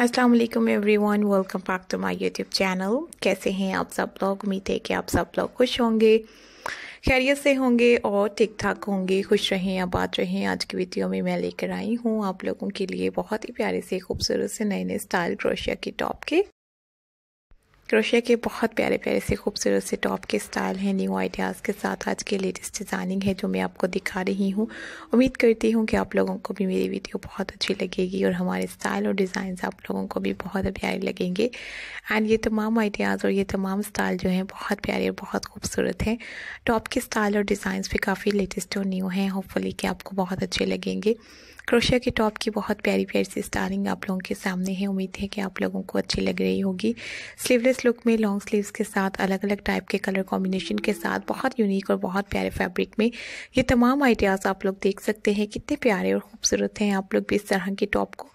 अस्सलाम वालेकुम everyone welcome back to my YouTube channel कैसे हैं आप सब लोग उम्मीद है कि आप सब लोग खुश होंगे खैरियत से होंगे और ठीक ठाक होंगे खुश रहें आबाद रहें आज की वीडियो में मैं लेकर आई हूँ आप लोगों के लिए बहुत ही प्यारे से खूबसूरत से नए नए स्टाइल क्रोशिया के टॉप के क्रोशिया के बहुत प्यारे प्यारे से खूबसूरत से टॉप के स्टाइल हैं न्यू आइडियाज़ के साथ आज के लेटेस्ट डिज़ाइनिंग है जो मैं आपको दिखा रही हूँ उम्मीद करती हूँ कि आप लोगों को भी मेरी वीडियो बहुत अच्छी लगेगी और हमारे स्टाइल और डिज़ाइन आप लोगों को भी बहुत प्यारे लगेंगे एंड ये तमाम आइडियाज़ और ये तमाम स्टाइल जो हैं बहुत प्यारे और बहुत खूबसूरत हैं टॉप के स्टाइल और डिज़ाइंस भी काफ़ी लेटेस्ट और न्यू हैं होपफुली कि आपको बहुत अच्छे लगेंगे क्रोशिया के टॉप की बहुत प्यारी प्यारी सी स्टारिंग आप लोगों के सामने है उम्मीद है कि आप लोगों को अच्छी लग रही होगी स्लीवलेस लुक में लॉन्ग स्लीव्स के साथ अलग अलग टाइप के कलर कॉम्बिनेशन के साथ बहुत यूनिक और बहुत प्यारे फैब्रिक में ये तमाम आइडियाज़ आप लोग देख सकते हैं कितने प्यारे और खूबसूरत हैं आप लोग भी इस तरह के टॉप को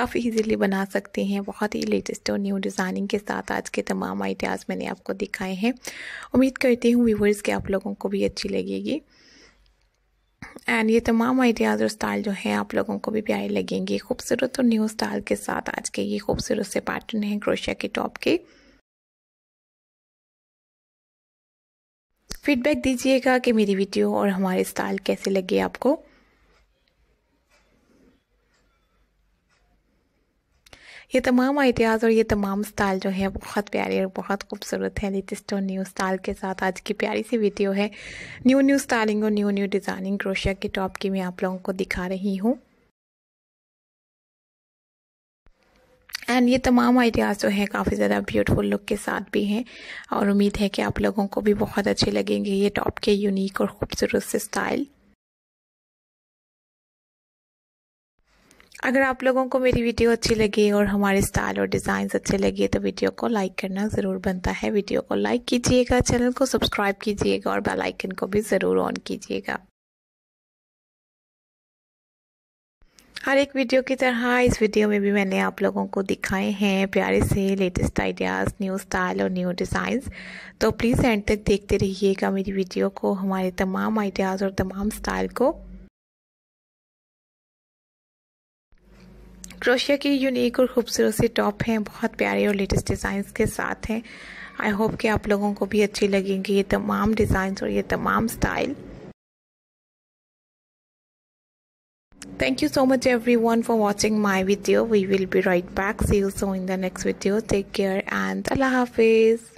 काफ़ी ईजिली बना सकते हैं बहुत ही लेटेस्ट और न्यू डिज़ाइनिंग के साथ आज के तमाम आइडियाज़ मैंने आपको दिखाए हैं उम्मीद करती हूँ व्यूवर्स के आप लोगों को भी अच्छी लगेगी एंड ये तमाम आइडियाज़ और स्टाइल जो हैं आप लोगों को भी प्यारे लगेंगे खूबसूरत और न्यू स्टाइल के साथ आज के ये खूबसूरत से पैटर्न है क्रोशिया के टॉप के फीडबैक दीजिएगा कि मेरी वीडियो और हमारे स्टाइल कैसे लगे आपको ये तमाम आइडियाज़ और ये तमाम स्टाइल जो है बहुत प्यारे और बहुत खूबसूरत है लेटेस्ट और न्यू स्टाइल के साथ आज की प्यारी सी वीडियो है न्यू न्यू स्टाइलिंग और न्यू न्यू डिज़ाइनिंग क्रोशिया के टॉप की मैं आप लोगों को दिखा रही हूँ एंड ये तमाम आइडियाज़ जो हैं काफ़ी ज़्यादा ब्यूटीफुल लुक के साथ भी हैं और उम्मीद है कि आप लोगों को भी बहुत अच्छे लगेंगे ये टॉप के यूनिक और ख़ूबसूरत से स्टाइल अगर आप लोगों को मेरी वीडियो अच्छी लगी और हमारे स्टाइल और डिज़ाइन अच्छे लगे तो वीडियो को लाइक करना ज़रूर बनता है वीडियो को लाइक कीजिएगा चैनल को सब्सक्राइब कीजिएगा और बेल आइकन को भी ज़रूर ऑन कीजिएगा हर एक वीडियो की तरह इस वीडियो में भी मैंने आप लोगों को दिखाए हैं प्यारे से लेटेस्ट आइडियाज़ न्यू स्टाइल और न्यू डिज़ाइंस तो प्लीज़ एंड तक देखते रहिएगा मेरी वीडियो को हमारे तमाम आइडियाज़ और तमाम स्टाइल को क्रोशिया के यूनिक और खूबसूरत से टॉप हैं बहुत प्यारे और लेटेस्ट डिज़ाइंस के साथ हैं आई होप कि आप लोगों को भी अच्छी लगेंगी ये तमाम डिज़ाइंस और ये तमाम style Thank you so much everyone for watching my video. We will be right back. See you soon in the next video. Take care and Allah Hafiz.